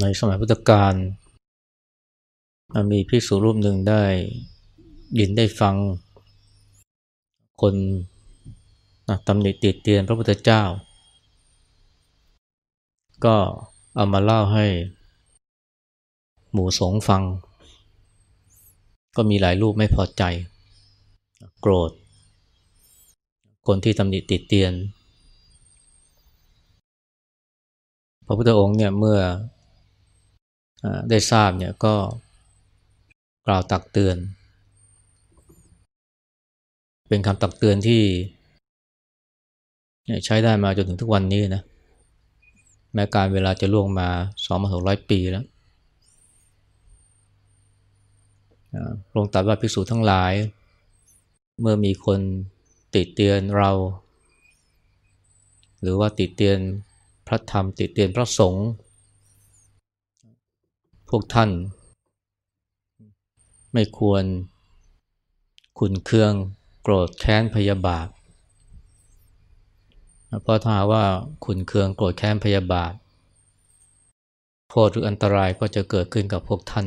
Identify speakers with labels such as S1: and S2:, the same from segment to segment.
S1: ในสมัยพุทธกาลมีพิสูรรูปหนึ่งได้ยินได้ฟัง คนตำหนิติดเตียนพระพุทธเจ้า ก็เอามาเล่าให้ หมู่สงฟัง ก็มีหลายรูปไม่พอใจ โกรธ คนที่ตำหนิติดเตียน พระพุทธองค์เนี่ยเมื่อได้ทราบเนี่ยก็กล่าวตักเตือน เป็นคำตักเตือนที่ ใช้ได้มาจนถึงทุกวันนี้นะ แม้การเวลาจะล่วงมา2,600 ปีแล้วลงตัดว่าภิกษุทั้งหลาย เมื่อมีคนติดเตียนเรา หรือว่าติดเตียนพระธรรม ติดเตียนพระสงฆ์พวกท่านไม่ควรขุนเคืองโกรธแค้นพยาบาทเพราะถ้าว่าขุนเคืองโกรธแค้นพยาบาทโทษหรืออันตรายก็จะเกิดขึ้นกับพวกท่าน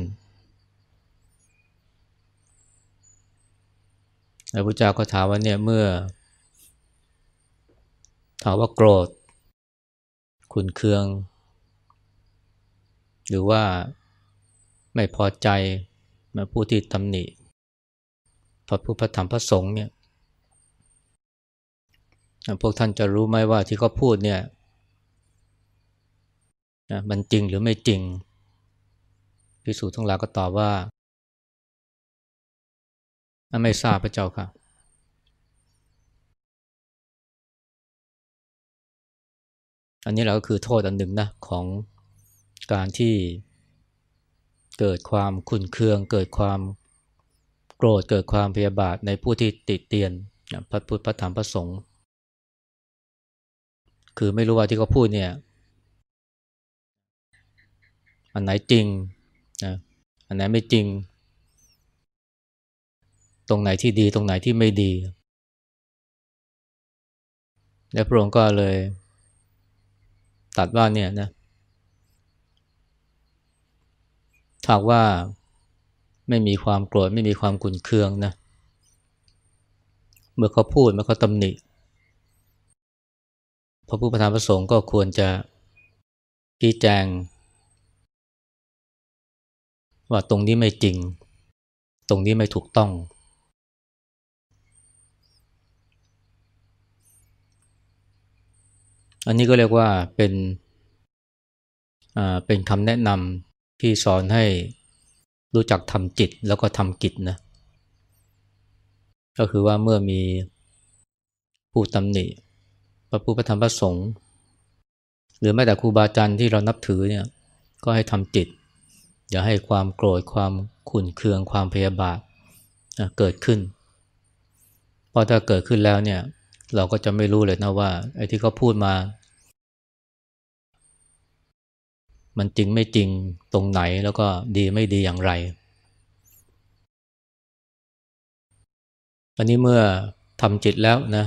S1: แล้วพระเจ้าก็ถามว่าเนี่ยเมื่อถามว่าโกรธขุนเคือง หรือว่าไม่พอใจมาผู้ที่ตำหนิพระพระธธรรมพระสงฆ์เนี่ย พวกท่านจะรู้ไหมว่าที่เขาพูดเนี่ย มันจริงหรือไม่จริงพิสูจน์ทั้งหลายก็ตอบว่า ไม่ทราบพระเจ้าค่ะ อันนี้เราก็คือโทษอันหนึ่งนะ ของการที่เกิดความขุนเคืองเกิดความโกรธเกิดความพยาบาท ในผู้ที่ติดเตียนพระพุทธพระธรรมพระสงฆ์คือไม่รู้ว่าที่เขาพูดเนี่ย อันไหนจริงนะอันไหนไม่จริง ตรงไหนที่ดีตรงไหนที่ไม่ดี และพระองค์ก็เลย ตัดว่าเนี่ยนะถ้าว่าไม่มีความโกรธไม่มีความขุนเคืองนะ เมื่อเขาพูดเมื่อเขาตำหนิพระผู้ประธานประสงค์ก็ควรจะชี้แจง ว่าตรงนี้ไม่จริง ตรงนี้ไม่ถูกต้อง อันนี้ก็เรียกว่าเป็น เป็นคำแนะนำที่สอนให้รู้จักทำจิตแล้วก็ทำกิจนะก็คือว่าเมื่อมีผู้ตำหนิพระผู้พระธรรมพระสงฆ์หรือแม้แต่ครูบาอาจารย์ที่เรานับถือเนี่ยก็ให้ทำจิตอย่าให้ความโกรธความขุ่นเคืองความพยาบาทเกิดขึ้นเพราะถ้าเกิดขึ้นแล้วเนี่ยเราก็จะไม่รู้เลยนะว่าไอ้ที่เขาพูดมามันจริงไม่จริงตรงไหนแล้วก็ดีไม่ดีอย่างไรอันนี้เมื่อทำจิตแล้วนะ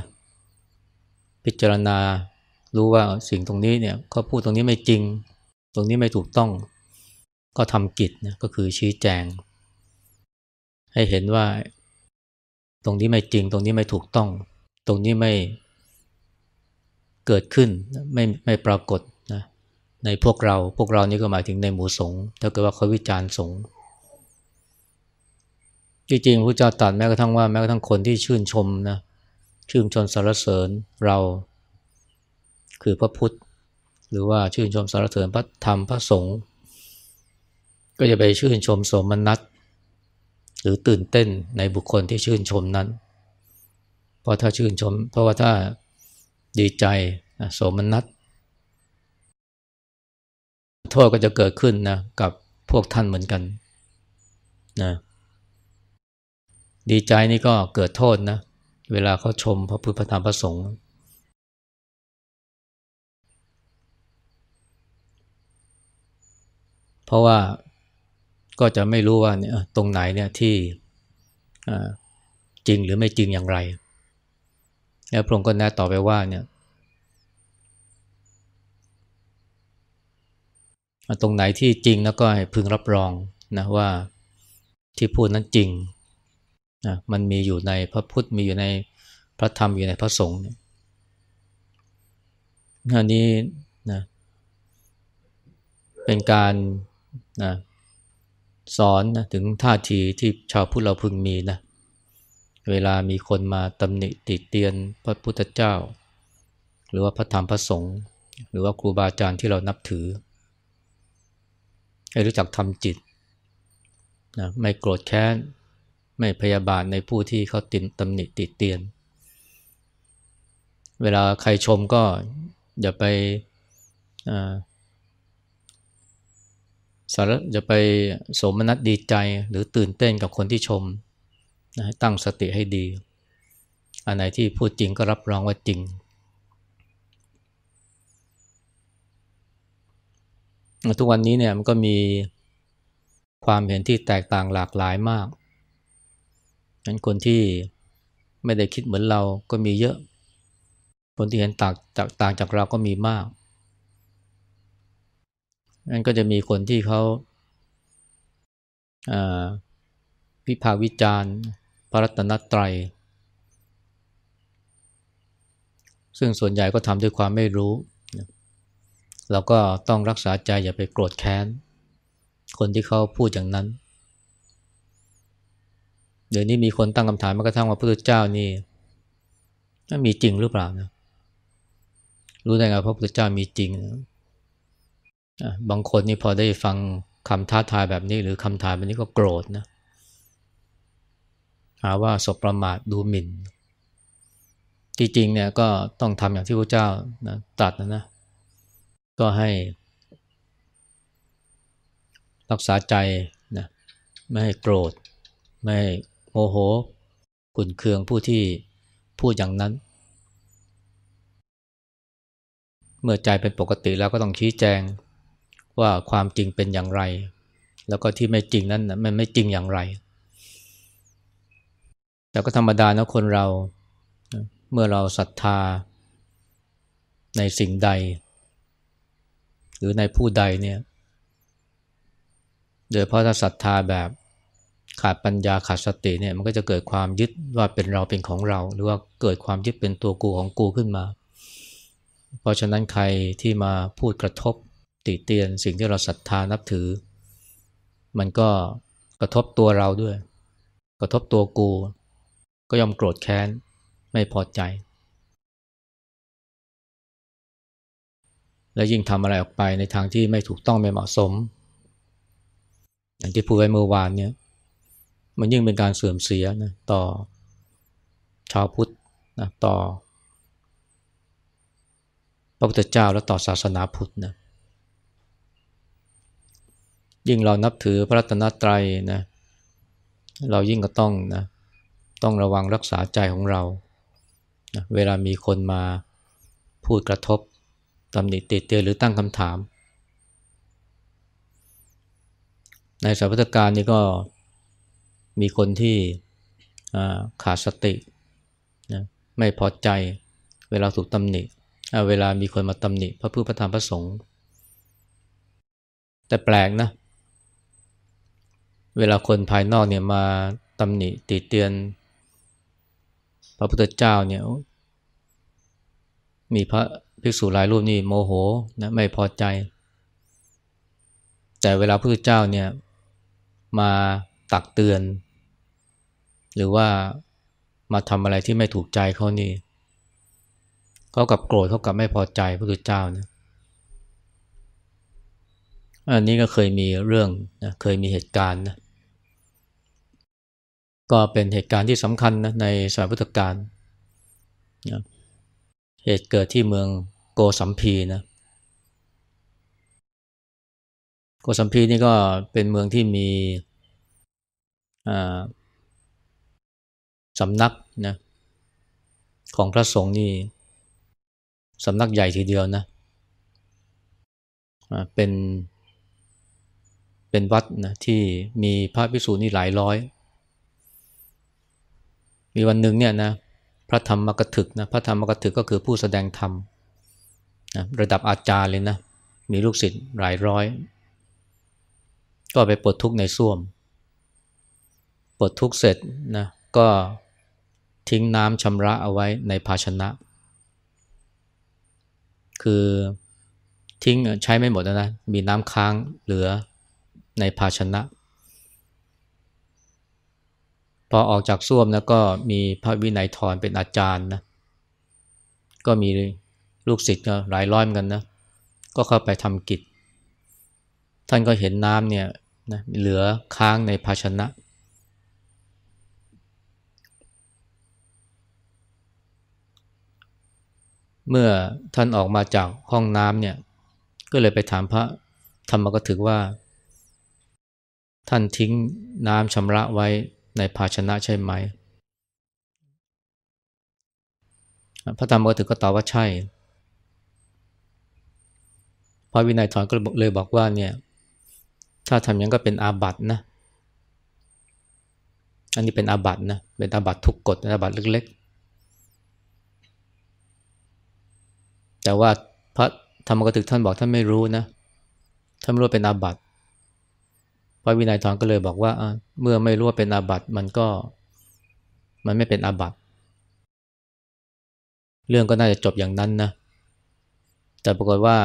S1: พิจารณารู้ว่าสิ่งตรงนี้เนี่ยเขาพูดตรงนี้ไม่จริง ตรงนี้ไม่ถูกต้อง ก็ทำกิจนะก็คือชี้แจง ให้เห็นว่าตรงนี้ไม่จริง ตรงนี้ไม่ถูกต้อง ตรงนี้ไม่เกิดขึ้นไม่ไม่ปรากฏในพวกเราพวกเรานี่ก็หมายถึงในหมู่สงฆ์ถ้าเกิดว่าเขาวิจารณ์สงฆ์จริงๆพระเจ้าตรัสแม้กระทั่งว่าแม้กระทั่งคนที่ชื่นชมนะ ชื่นชมสรรเสริญเราคือพระพุทธ หรือว่าชื่นชมสรรเสริญพระธรรมพระสงฆ์ ก็จะไปชื่นชมสมนัตหรือตื่นเต้นในบุคคลที่ชื่นชมนั้น เพราะถ้าชื่นชม เพราะว่าถ้าดีใจสมนัตโทษก็จะเกิดขึ้นนะกับพวกท่านเหมือนกันนะดีใจนี่ก็เกิดโทษนะ เวลาเขาชมพระพุทธธรรมพระสงฆ์เพราะว่าก็จะไม่รู้ว่าเนี่ยตรงไหนเนี่ยที่จริงหรือไม่จริงอย่างไร แล้วพระองค์ก็แนะต่อไปว่าเนี่ยตรงไหนที่จริงแล้วก็พึงรับรองนะว่าที่พูดนั้นจริงนะมันมีอยู่ในพระพุทธมีอยู่ในพระธรรมอยู่ในพระสงฆ์เนี่ยอันนี้นะเป็นการนะสอนนะถึงท่าทีที่ชาวพุทธเราพึงมีนะเวลามีคนมาตำหนิติเตียนพระพุทธเจ้า หรือว่าพระธรรมพระสงฆ์หรือว่าครูบาอาจารย์ที่เรานับถือให้รู้จักทำจิตนะไม่โกรธแค้นไม่พยาบาทในผู้ที่เขาตินตาหนิติเตียน เวลาใครชมก็อย่าไปสารจะไปสมนัตดีใจหรือตื่นเต้นกับคนที่ชมนะตั้งสติให้ดี อันไหนที่พูดจริงก็รับรองว่าจริงทุกวันนี้เนี่ยมันก็มีความเห็นที่แตกต่างหลากหลายมากฉะนั้นคนที่ไม่ได้คิดเหมือนเราก็มีเยอะ คนที่เห็นต่างจากต่างจากเราก็มีมาก นั้นก็จะมีคนที่เขาพิพาวิจารณ์พระรัตนตรัยซึ่งส่วนใหญ่ก็ทำด้วยความไม่รู้เราก็ต้องรักษาใจอย่าไปโกรธแค้นคนที่เขาพูดอย่างนั้น เดี๋ยวนี้มีคนตั้งคำถามมากระทั่งว่าพระพุทธเจ้านี่ มีจริงหรือเปล่านะรู้ได้ไงพระพุทธเจ้ามีจริงนะบางคนนี่พอได้ฟังคำท้าทายแบบนี้หรือคำถามแบบนี้ก็โกรธนะหาว่าสบประมาทดูหมิ่นจริงๆเนี่ยก็ต้องทำอย่างที่พระเจ้านะตรัสนะนะก็ให้รักษาใจนะไม่ให้โกรธ ไม่โมโหขุนเคืองผู้ที่พูดอย่างนั้น เมื่อใจเป็นปกติแล้วก็ต้องชี้แจงว่าความจริงเป็นอย่างไร แล้วก็ที่ไม่จริงนั้นนะมันไม่จริงอย่างไรแต่ก็ธรรมดานะคนเราเมื่อเราศรัทธาในสิ่งใดหรือในผู้ใด เนี่ยโดยเพราะถ้าศรัทธาแบบขาดปัญญาขาดสติเนี่ยมันก็จะเกิดความยึดว่าเป็นเราเป็นของเรา หรือว่าเกิดความยึดเป็นตัวกูของกูขึ้นมา เพราะฉะนั้นใครที่มาพูดกระทบติเตียน สิ่งที่เราศรัทธานับถือ มันก็กระทบตัวเราด้วย กระทบตัวกูก็ยอมโกรธแค้นไม่พอใจและยิ่งทำอะไรออกไปในทางที่ไม่ถูกต้องไม่เหมาะสม อย่างที่พูดไว้เมื่อวานเนี่ย มันยิ่งเป็นการเสื่อมเสียนะต่อชาวพุทธนะต่อ พระพุทธเจ้าและต่อศาสนาพุทธนะยิ่งเรานับถือพระรัตนตรัยนะเรายิ่งก็ต้องนะต้องระวังรักษาใจของเรานะเวลามีคนมาพูดกระทบตำหนิติเตียนหรือตั้งคำถาม ในสาพพัการนี้ก็มีคนที่ขาดสตินะไม่พอใจเวลาถูกตำหนิเวลามีคนมาตำหนิ พระพุทธธรรมพระสงฆ์แต่แปลกนะเวลาคนภายนอกเนี่ยมาตำหนิติเตียนพระพุทธเจ้าเนี่ยมีพระภิกษุหลายรูปนี่โมโหนะไม่พอใจ แต่เวลาพระพุทธเจ้าเนี่ยมาตักเตือน หรือว่ามาทำอะไรที่ไม่ถูกใจเขานี่เขากับโกรธเขากับไม่พอใจพระพุทธเจ้านะอันนี้ก็เคยมีเรื่องนะเคยมีเหตุการณ์นะก็เป็นเหตุการณ์ที่สำคัญนะในสมัยพุทธกาลนะเหตุเกิดที่เมืองโกสัมพีนะ โกสัมพี นี่ก็เป็นเมืองที่มีสำนักนะของพระสงฆ์นี่ สำนักใหญ่ทีเดียวนะเป็น เป็นวัดนะที่มีพระภิกษุนี่หลายร้อย มีวันหนึ่งเนี่ยนะพระธรรมกถึกนะพระธรรมกถึกก็คือผู้แสดงธรรมนะระดับอาจารย์เลยนะ มีลูกศิษย์หลายร้อย ก็ไปปลดทุกข์ในส้วมปลดทุกข์เสร็จนะก็ทิ้งน้ำชำระเอาไว้ในภาชนะ คือทิ้งใช้ไม่หมดนะ มีน้ำค้างเหลือในภาชนะพอออกจากส้วมแล้วก็มีพระวินัยทรเป็นอาจารย์นะก็มีลูกศิษย์หลายร้อยกันนะก็เข้าไปทำกิจ ท่านก็เห็นน้ำเนี่ยนะเหลือค้างในภาชนะ เมื่อท่านออกมาจากห้องน้ำเนี่ยก็เลยไปถามพระธรรมก็ถือว่า ท่านทิ้งน้ำชำระไว้ในภาชนะใช่ไหม พระธรรมกถือก็ตอบว่าใช่พระวินัยถอนก็เลยบอกว่าเนี่ยถ้าทำอย่างก็เป็นอาบัตนะอันนี้เป็นอาบัตนะเป็นอาบัตทุกกฎอาบัตเล็กๆ แต่ว่าพระธรรมกถือท่านบอกท่านไม่รู้นะท่านไม่รู้เป็นอาบัตระวินัยทรก็เลยบอกว่าเมื่อไม่รู้ว่าเป็นอาบัติมันก็มันไม่เป็นอาบัติเรื่องก็น่าจะจบอย่างนั้นนะ แต่ปรากฏว่า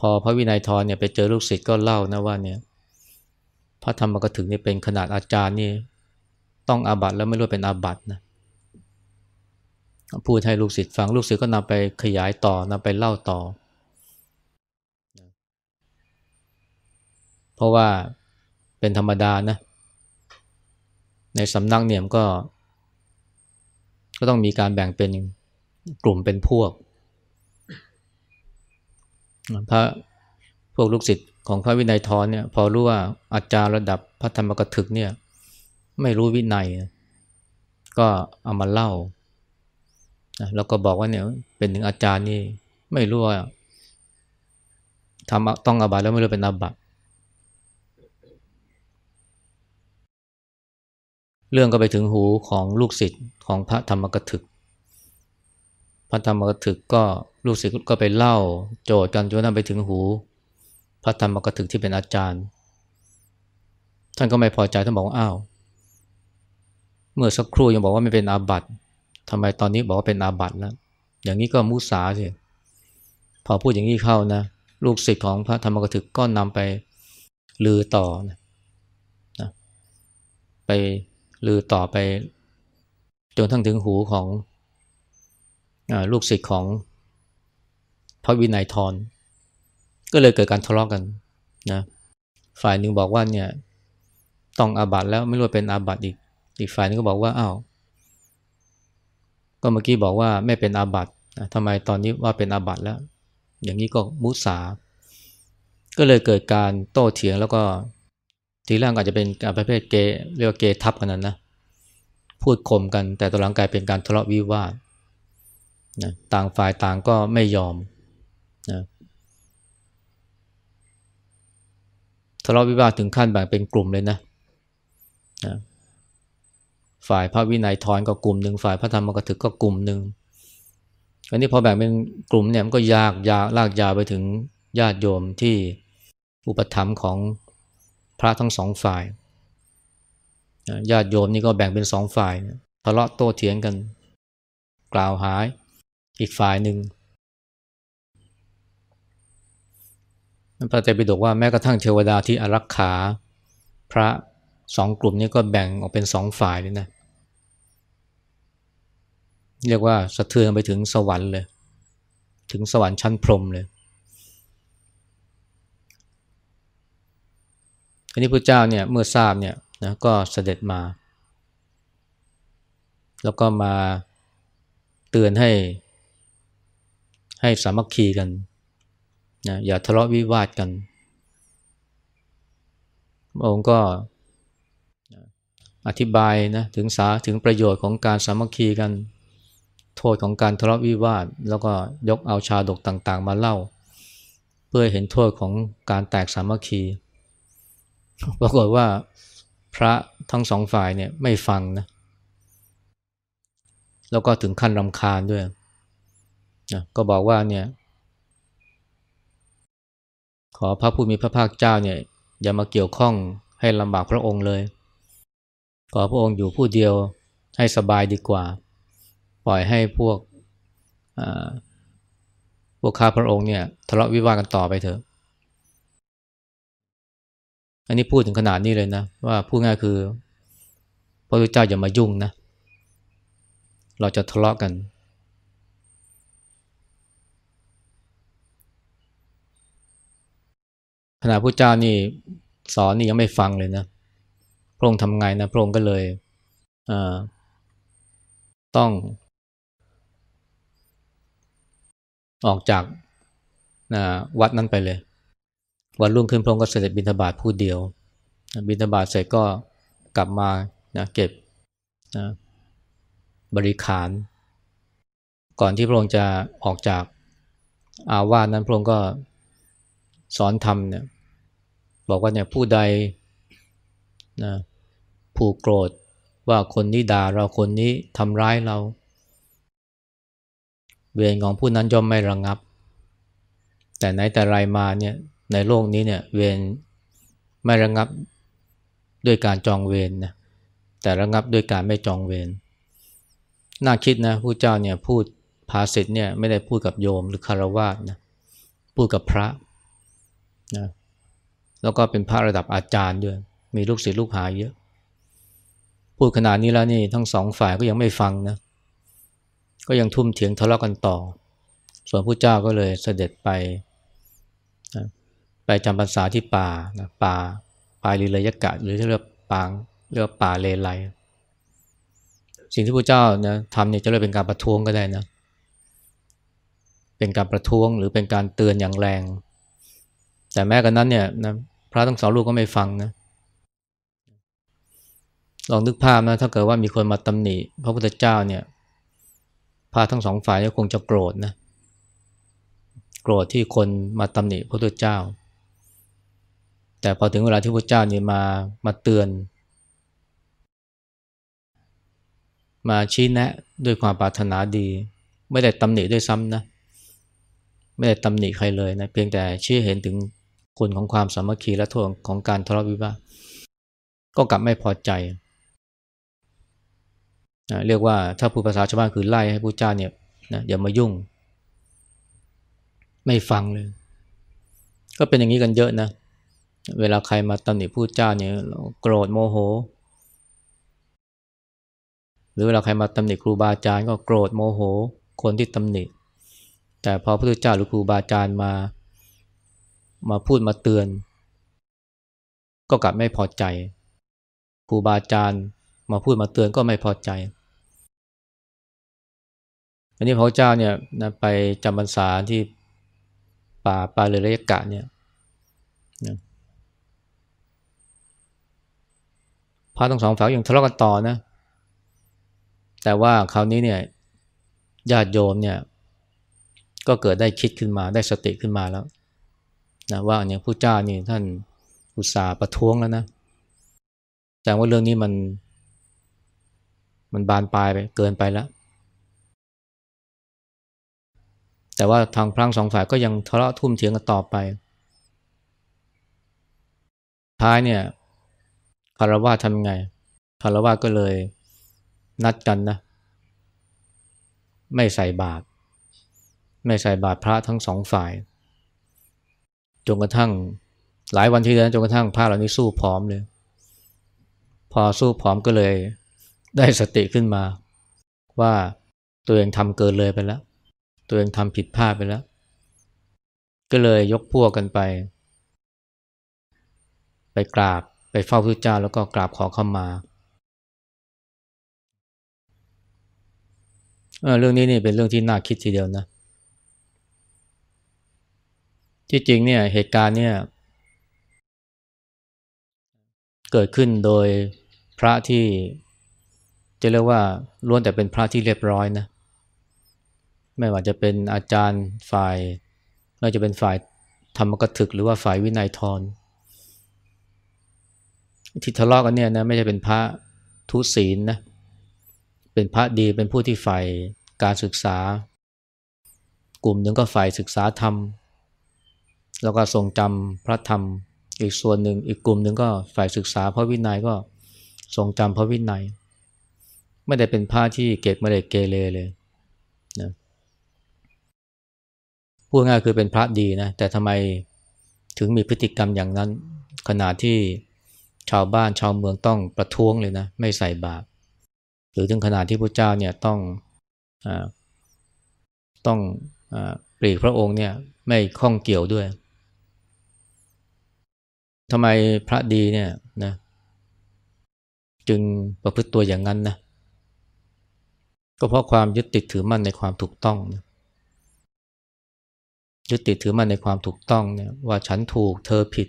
S1: พอพระวินัยทรเนี่ยไปเจอลูกศิษย์ก็เล่านะว่าเนี่ย พระธรรมกถึงนี่เป็นขนาดอาจารย์นี่ต้องอาบัติแล้วไม่รู้เป็นอาบัตินะพูดให้ลูกศิษย์ฟังลูกศิษย์ก็นำไปขยายต่อนำไปเล่าต่อ เพราะว่าเป็นธรรมดานะในสำนักเนี่ยก็ก็ต้องมีการแบ่งเป็นกลุ่มเป็นพวกพระพวกลูกศิษย์ของพระวินัยทรเนี่ยพอรู้ว่าอาจารย์ระดับ พระธรรมกถึกเนี่ยไม่รู้วินัย ก็เอามาเล่าแล้วก็บอกว่าเนี่ยเป็นถึงอาจารย์นี่ไม่รู้ว่าทำต้องอาบัตแล้วไม่รู้เป็นอาบัตเรื่องก็ไปถึงหูของลูกศิษย์ของพระธรรมกถึก พระธรรมกถึกก็ลูกศิษย์ก็ไปเล่า โจทย์กันจนนั้นไปถึงหู พระธรรมกถึกที่เป็นอาจารย์ ท่านก็ไม่พอใจท่านบอกว่าอ้าวเมื่อสักครู่ยังบอกว่าไม่เป็นอาบัติทำไมตอนนี้บอกว่าเป็นอาบัติแล้วอย่างนี้ก็มุสาสิพอพูดอย่างนี้เข้านะ ลูกศิษย์ของพระธรรมกถึกก็นำไปลือต่อนะไปลือต่อไปจนทั้งถึงหูของอลูกศิษย์ของพระวินัยทรก็เลยเกิดการทะเลาะกกันนะฝ่ายหนึ่งบอกว่าเนี่ยต้องอาบัตแล้วไม่รู้เป็นอาบัตอีกอีกฝ่ายนึงก็บอกว่าอ้าวก็เมื่อกี้บอกว่าไม่เป็นอาบัตทำไมตอนนี้ว่าเป็นอาบัตแล้ว อย่างนี้ก็มุสา ก็เลยเกิดการโต้เถียงแล้วก็ทีแรกอาจจะเป็นการประเภทเกเรียกว่าเกทับกันนั้นนะพูดข่มกันแต่ตอนหลังกลายเป็นการทะเลาะวิวาทนะต่างฝ่ายต่างก็ไม่ยอมนะทะเลาะวิวาทถึงขั้นแบ่งเป็นกลุ่มเลยนะนะฝ่ายพระวินัยทอนก็กลุ่มหนึ่งฝ่ายพระธรรมกถึกก็กลุ่มหนึ่งอันนี้พอแบ่งเป็นกลุ่มเนี่ยมันก็ยากยากลากยาวไปถึงญาติโยมที่อุปถัมภ์ของพระทั้งสองฝ่ายญาติโยมนี่ก็แบ่งเป็นสองฝ่ายทะเลาะโต้เถียงกัน กล่าวหาย อีกฝ่ายหนึ่งพระเาปิฎกว่าแม้กระทั่งเทวดาที่อารักขา พระสองกลุ่มนี้ก็แบ่งออกเป็นสองฝ่ายเลยนะ เรียกว่า สะเทือนไปถึงสวรรค์เลย ถึงสวรรค์ชั้นพรมเลยอันนี้พระเจ้าเนี่ยเมื่อทราบเนี่ยนะก็เสด็จมา แล้วก็มาเตือนให้ให้สามัคคีกันนะอย่าทะเลาะวิวาทกันพระองค์ก็อธิบายนะถึงสาถึงประโยชน์ของการสามัคคีกัน โทษของการทะเลาะวิวาท แล้วก็ยกเอาชาดกต่างๆมาเล่า เพื่อเห็นโทษของการแตกสามัคคีปรากฏว่าพระทั้งสองฝ่ายเนี่ยไม่ฟังนะ แล้วก็ถึงขั้นรำคาญด้วยนะก็บอกว่าเนี่ย ขอพระผู้มีพระภาคเจ้าเนี่ยอย่ามาเกี่ยวข้องให้ลำบากพระองค์เลย ขอพระองค์อยู่ผู้เดียวให้สบายดีกว่า ปล่อยให้พวกพวกข้าพระองค์เนี่ยทะเลาะวิวาทกันต่อไปเถอะอันนี้พูดถึงขนาดนี้เลยนะ ว่าพูดง่ายคือพระพุทธเจ้าอย่ามายุ่งนะ เราจะทะเลาะกกันขณะพระเจ้านี่ สอนนี่ยังไม่ฟังเลยนะ พระองค์ทำไงนะพระองค์ก็เลยต้องออกจากวัดนั้นไปเลยวันรุ่งขึ้นพระองค์ก็เสด็จบิณฑบาตผู้เดียว บิณฑบาตเสร็จก็กลับมานะเก็บนะบริขาร ก่อนที่พระองค์จะออกจากอาวาสนั้นพระองค์ก็สอนธรรมเนี่ยบอกว่าเนี่ยผู้ใดนะผูกโกรธว่าคนนี้ด่าเราคนนี้ทำร้ายเรา เวรของผู้นั้นย่อมไม่ระงงับ แต่ไหนแต่ไรมาเนี่ยในโลกนี้เนี่ยเวรไม่ระงงับด้วยการจองเวรนะแต่ระงงับด้วยการไม่จองเวรน่าคิดนะผู้เจ้าเนี่ยพูดภาษิตเนี่ยไม่ได้พูดกับโยมหรือคารวะนะพูดกับพระนะแล้วก็เป็นพระระดับอาจารย์ด้วยมีลูกศิษย์ลูกหาเยอะ พูดขนาดนี้แล้วนี่ทั้งสองฝ่ายก็ยังไม่ฟังนะก็ยังทุ่มเถียงทะเลาะกันต่อ ส่วนผู้เจ้าก็เลยเสด็จไปไปจำพรรษาที่ป่านะป่าป่าลีเลยกะหรือที่เรียกป่าเรียกป่าเลไลสิ่งที่พระเจ้านะทำเนี่ยจะเรียกเป็นการประท้วงก็ได้นะเป็นการประท้วงหรือเป็นการเตือนอย่างแรง แต่แม้กระนั้นเนี่ยนะพระทั้งสองลูกก็ไม่ฟังนะลองนึกภาพนะถ้าเกิดว่ามีคนมาตำหนิพระพุทธเจ้าเนี่ยพระทั้งสองฝ่ายก็คงจะโกรธนะโกรธที่คนมาตำหนิพระพุทธเจ้าแต่พอถึงเวลาที่พระเจ้าเนี่ยมามาเตือน มาชี้แนะด้วยความปรารถนาดี ไม่ได้ตำหนิด้วยซ้ำนะ ไม่ได้ตำหนิใครเลยนะเพียงแต่ชี้เห็นถึงคุณของความสามัคคีและโทษของการทะเลาะวิวาสก็กลับไม่พอใจนะเรียกว่าถ้าผู้ภาษาชาวบ้านคือไล่ให้ผู้เจ้าเนี่ยนะอย่ามายุ่ง ไม่ฟังเลย ก็เป็นอย่างนี้กันเยอะนะเวลาใครมาตำหนิผู้เจ้าเนี่ยโกรธโมโห หรือเวลาใครมาตำหนิครูบาอาจารย์ก็โกรธโมโหคนที่ตำหนิแต่พอพระุทธเจ้าหรือครูบาอาจารย์มามาพูดมาเตือน ก็กลับไม่พอใจครูบาอาจารย์มาพูดมาเตือนก็ไม่พอใจ อันนี้พระเจ้าเนี่ยนะไปจำพรรษาที่ป่าปาเลเรกะเนี่ยนะพระทั้งสองฝ่ายยังทะเลาะกันต่อนะ แต่ว่าคราวนี้เนี่ยญาติโยมเนี่ย ก็เกิดได้คิดขึ้นมาได้สติขึ้นมาแล้วนะว่าเนี่ยผู้เจ้านี่ท่านอุตส่าห์ประท้วงแล้วนะแต่ว่าเรื่องนี้มัน มันบานปลายไป เกินไปแล้ว แต่ว่าทางพลังสองฝ่ายก็ยังทะเลาะทุ่มเถียงกันต่อไป ท้ายเนี่ยคารวะทำไง คารวะก็เลยนัดกันนะ ไม่ใส่บาตร ไม่ใส่บาตรพระทั้งสองฝ่าย จนกระทั่งหลายวันที่แล้ว จนกระทั่งพระเหล่านี้สู้พร้อมเลย พอสู้พร้อมก็เลย ได้สติขึ้นมา ว่าตัวเองทำเกินเลยไปแล้ว ตัวเองทำผิดพลาดไปแล้ว ก็เลยยกพวกกันไป ไปกราบไปเฝ้าพระเจ้าแล้วก็กราบขอเข้ามา เรื่องนี้ นี่เป็นเรื่องที่น่าคิดทีเดียวนะที่จริงเนี่ยเหตุการณ์เนี่ยเกิดขึ้นโดยพระที่จะเรียกว่าล้วนแต่เป็นพระที่เรียบร้อยนะ ไม่ว่าจะเป็นอาจารย์ฝ่ายไม่ว่าจะเป็นฝ่ายธรรมกถึกหรือว่าฝ่ายวินัยทรที่ทะเลาะกันเนี่ยนะไม่ใช่เป็นพระทุศีลนนะเป็นพระดีเป็นผู้ที่ใฝ่การศึกษา กลุ่มหนึ่งก็ใฝ่ศึกษาธรรม แล้วก็ทรงจำพระธรรมอีกส่วนหนึ่งอีกกลุ่มหนึ่งก็ใฝ่ศึกษาพระวินัยก็ทรงจำพระวินัยไม่ได้เป็นพระที่เกบมาเด็กเกเรเลยนะพูดง่ายคือเป็นพระดีนะแต่ทำไมถึงมีพฤติกรรมอย่างนั้นขณะที่ชาวบ้านชาวเมืองต้องประท้วงเลยนะไม่ใส่บาตรหรือถึงขนาดที่พระเจ้าเนี่ยต้องอต้องอปลีกพระองค์เนี่ยไม่ข้องเกี่ยวด้วยทำไมพระดีเนี่ยนะจึงประพฤติตัวอย่างนั้นนะก็เพราะความยึดติดถือมั่นในความถูกต้องนะยึดติดถือมั่นในความถูกต้องเนี่ยว่าฉันถูกเธอผิด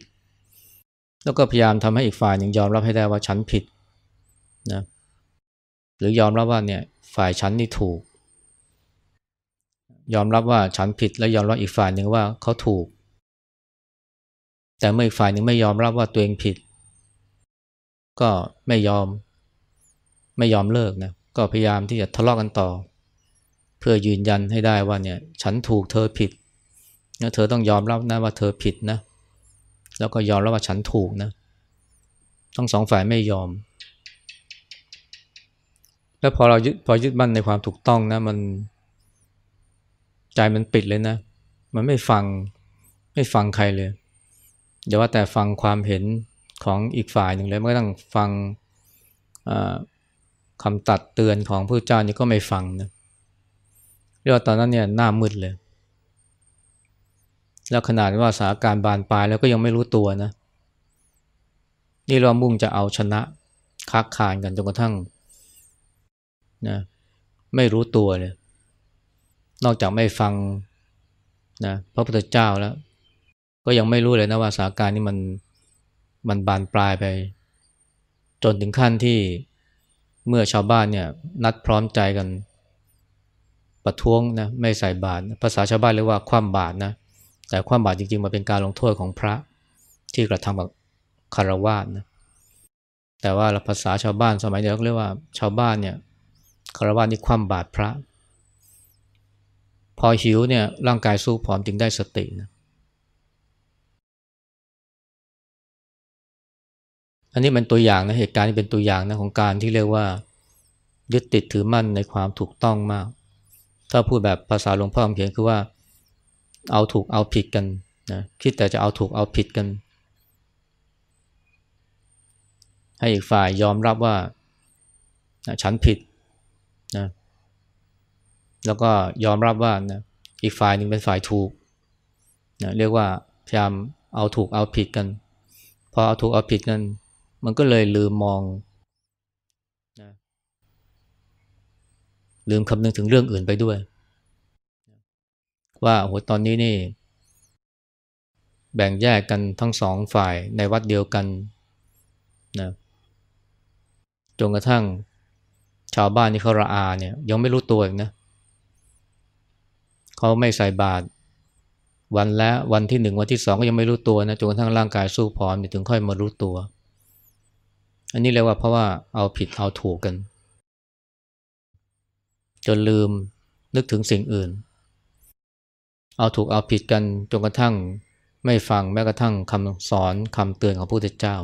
S1: แล้วก็พยายามทำให้อีกฝ่ายหนึ่งยอมรับให้ได้ว่าฉันผิดนะหรือยอมรับว่าเนี่ยฝ่ายฉันนี่ถูก ยอมรับว่าฉันผิดและยอมรับอีกฝ่ายหนึ่งว่าเขาถูก แต่เมื่ออีกฝ่ายหนึ่งไม่ยอมรับว่าตัวเองผิด ก็ไม่ยอมไม่ยอมเลิกนะ ก็พยายามที่จะทะเลาะกกันต่อ เพื่อยืนยันให้ได้ว่าเนี่ยฉันถูกเธอผิดเธอต้องยอมรับนะว่าเธอผิดนะเแล้วก็ยอมรับว่าฉันถูกนะ ทั้งสองฝ่ายไม่ยอม แล้วพอเรายึดพอยึดมั่นในความถูกต้องนะ มันใจมันปิดเลยนะ มันไม่ฟังไม่ฟังใครเลยอย่าว่าแต่ฟังความเห็นของอีกฝ่ายหนึ่งเลยไม่ต้องฟังคำตัดเตือนของพระเจ้านี่ก็ไม่ฟังนะเรียกว่าตอนนั้นเนี่ยหน้ามืดเลยแล้วขนาดว่าสาการบานปลายแล้วก็ยังไม่รู้ตัวนะ นี่เรามุ่งจะเอาชนะคักคานกันจนกระทั่งนะไม่รู้ตัวเลย นอกจากไม่ฟังนะพระพุทธเจ้าแล้ว ก็ยังไม่รู้เลยนะว่าสาการนี่มันมันบานปลายไป จนถึงขั้นที่เมื่อชาวบ้านเนี่ย นัดพร้อมใจกัน ประท้วงนะ ไม่ใส่บาตรภาษาชาวบ้านเรียกว่าความบาตรนะแต่ความบาปจริงๆมันเป็นการลงโทษของพระที่กระทำกับคารวาสนะ แต่ว่าภาษาชาวบ้านสมัยเดียวเรียกว่า ชาวบ้านเนี่ยคารวาสนี่ความบาปพระ พอหิวเนี่ยร่างกายสู้ผอมจึงได้สตินะ อันนี้มันตัวอย่างนะเหตุการณ์นี้เป็นตัวอย่างนะของการที่เรียกว่ายึดติดถือมั่นในความถูกต้องมาก ถ้าพูดแบบภาษาหลวงพ่อเขียนคือว่าเอาถูกเอาผิดกันนะคิดแต่จะเอาถูกเอาผิดกัน ให้อีกฝ่ายยอมรับว่านะฉันผิดนะแล้วก็ยอมรับว่านะอีกฝ่ายหนึ่งเป็นฝ่ายถูกนะเรียกว่าพยายามเอาถูกเอาผิดกันพอเอาถูกเอาผิดกันมันก็เลยลืมมองนะลืมคำนึงถึงเรื่องอื่นไปด้วยว่าโหตอนนี้นี่ แบ่งแยกกันทั้งสองฝ่ายในวัดเดียวกันนะจนกระทั่งชาวบ้านที่เขาระอา เนี่ยยังไม่รู้ตัวอีกนะเขาไม่ใส่บาตรวันและวันที่หนึ่งวันที่สองก็ยังไม่รู้ตัวนะจนกระทั่งร่างกายสู้พร้อมถึงค่อยมารู้ตัว อันนี้เรียกว่าเพราะว่าเอาผิดเอาถูกกัน จนลืมนึกถึงสิ่งอื่นเอาถูกเอาผิดกันจนกระทั่งไม่ฟังแม้กระทั่งคำสอนคำเตือนของพระพุทธเจ้า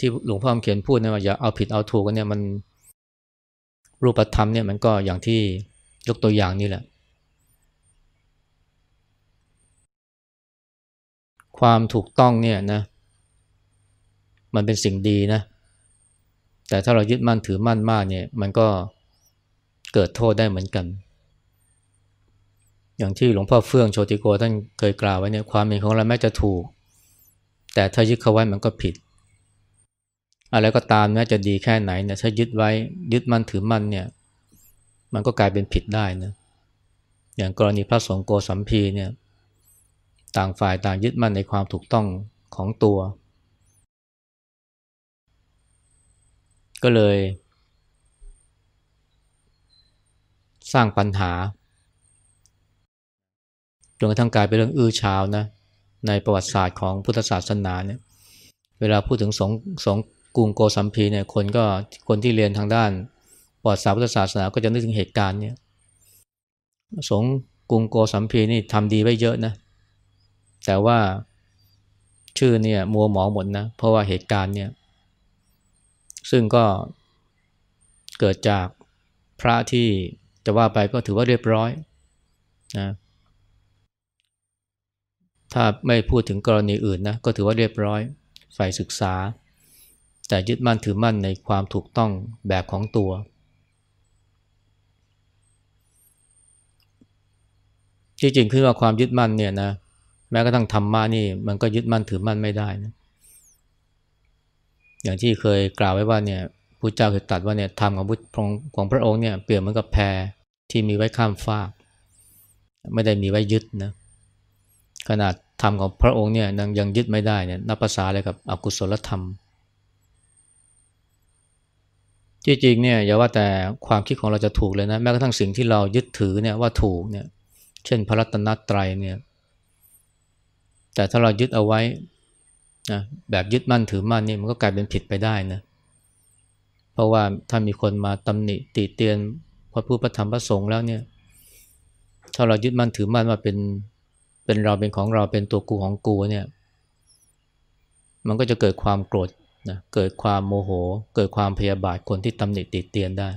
S1: ที่หลวงพ่อเขียนพูดนะว่าอย่าเอาผิดเอาถูกกันเนี่ยมันรูปธรรมเนี่ยมันก็อย่างที่ยกตัวอย่างนี่แหละ ความถูกต้องเนี่ยนะมันเป็นสิ่งดีนะแต่ถ้าเรายึดมั่นถือมั่นมากเนี่ยมันก็เกิดโทษได้เหมือนกันอย่างที่หลวงพ่อเฟื่องโชติโกท่านเคยกล่าวไว้เนี่ยความเห็นของเราแม้จะถูก แต่ถ้ายึดเข้าไว้มันก็ผิด อะไรก็ตามแม้จะดีแค่ไหนเนี่ยถ้ายึดไว้ยึดมั่นถือมั่นเนี่ยมันก็กลายเป็นผิดได้นะอย่างกรณีพระสงฆ์โกสัมพีเนี่ยต่างฝ่ายต่างยึดมั่นในความถูกต้องของตัว ก็เลย สร้างปัญหาจนกระทั่งกลายเป็นเรื่องอื้อฉาวนะ ในประวัติศาสตร์ของพุทธศาสนาเนี่ย เวลาพูดถึงสงสงกรุงโกสัมพีเนี่ย คนก็คนที่เรียนทางด้านประวัติศาสตร์พุทธศาสนาก็จะนึกถึงเหตุการณ์เนี่ยสงกรุงโกสัมพีนี่ทำดีไว้เยอะนะ แต่ว่าชื่อเนี่ยมัวหมองหมดนะ เพราะว่าเหตุการณ์เนี่ย ซึ่งก็เกิดจากพระที่จะว่าไปก็ถือว่าเรียบร้อยนะถ้าไม่พูดถึงกรณีอื่นนะก็ถือว่าเรียบร้อย ฝ่ายศึกษา แต่ยึดมั่นถือมั่นในความถูกต้องแบบของตัวที่จริงคือว่าความยึดมั่นเนี่ยนะแม้กระทั่งธรรมะนี่มันก็ยึดมั่นถือมั่นไม่ได้นะอย่างที่เคยกล่าวไว้ว่าเนี่ยพระเจ้าเคยตัดว่าเนี่ยธรรมของพุทธของพระองค์เนี่ยเปรียบเหมือนกับแพที่มีไว้ข้ามฟาก ไม่ได้มีไว้ยึดนะขนาดธรรมของพระองค์เนี่ยยังยึดไม่ได้เนี่ยนับภาษาเลยกับอกุศลธรรมจริงๆเนี่ยอย่าว่าแต่ความคิดของเราจะถูกเลยนะแม้กระทั่งสิ่งที่เรายึดถือเนี่ยว่าถูกเนี่ยเช่น พระรัตนตรัยเนี่ยแต่ถ้าเรายึดเอาไว้นะแบบยึดมั่นถือมั่นนี่มันก็กลายเป็นผิดไปได้นะเพราะว่าถ้ามีคนมาตำหนิติเตียนพระผู้ประธรรมระสงค์แล้วเนี่ยถ้าเรายึดมั่นถือมั่นว่าเป็นเป็นเราเป็นของเราเป็นตัวกูของกูเนี่ยมันก็จะเกิดความโกรธนะเกิดความโมโห เกิดความพยาบาทคนที่ตำหนิติดเตียนได้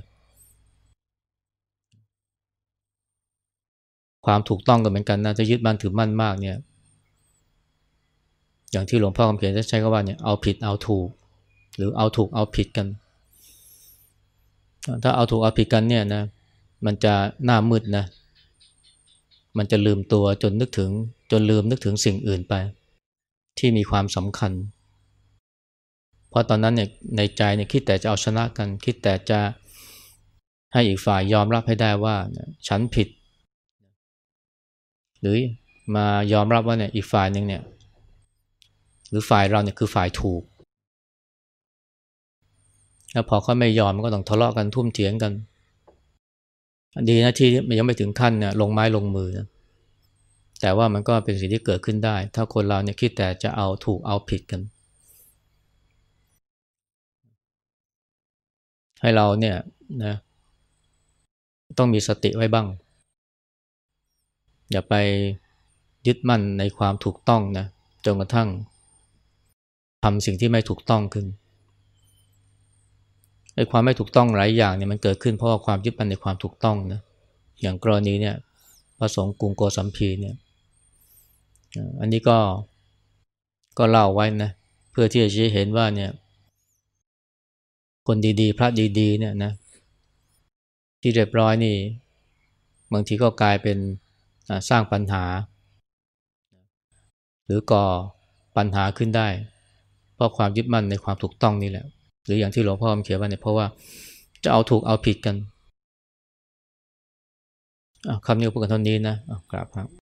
S1: ความถูกต้องก็เหมือนกันนะจะยึดมั่นถือมั่นมากเนี่ยอย่างที่หลวงพ่อคำเขียนใช้ก็ว่าเนี่ยเอาผิดเอาถูกหรือเอาถูกเอาผิดกันถ้าเอาถูกเอาผิดกันเนี่ยนะมันจะหน้ามืดนะมันจะลืมตัวจนนึกถึงจนลืมนึกถึงสิ่งอื่นไป ที่มีความสำคัญ เพราะตอนนั้นเนี่ยในใจเนี่ยคิดแต่จะเอาชนะกันคิดแต่จะให้อีกฝ่ายยอมรับให้ได้ว่าฉันผิด หรือมายอมรับว่าเนี่ยอีกฝ่ายหนึ่งเนี่ยหรือฝ่ายเราเนี่ยคือฝ่ายถูก แล้วพอเขาไม่ยอมก็ต้องทะเลาะกันทุ่มเถียงกันดีนะที่มันยังไม่ถึงขั้นนยลงไม้ลงมือนะ แต่ว่ามันก็เป็นสิ่งที่เกิดขึ้นได้ ถ้าคนเราเนี่ยคิดแต่จะเอาถูกเอาผิดกัน ให้เราเนี่ยนะต้องมีสติไว้บ้าง อย่าไปยึดมั่นในความถูกต้องนะจนกระทั่งทำสิ่งที่ไม่ถูกต้องขึ้นไอ้ความไม่ถูกต้องหลายอย่างเนี่ยมันเกิดขึ้นเพราะความยึดมั่นในความถูกต้องนะ อย่างกรณีเนี่ยพระสงฆ์กรุงโกสัมพีเนี่ยอันนี้ก็ก็เล่าไว้นะเพื่อที่จะชี้เห็นว่าเนี่ย คนดีๆ พระดีๆเนี่ยนะที่เรียบร้อยนี่บางทีก็กลายเป็นสร้างปัญหา หรือก่อปัญหาขึ้นได้ เพราะความยึดมั่นในความถูกต้องนี่แหละหรืออย่างที่หลวงพ่อเขียนว่าเนี่ย เพราะว่าจะเอาถูกเอาผิดกันคำนี้พูดกันเท่านี้นะกราบครับ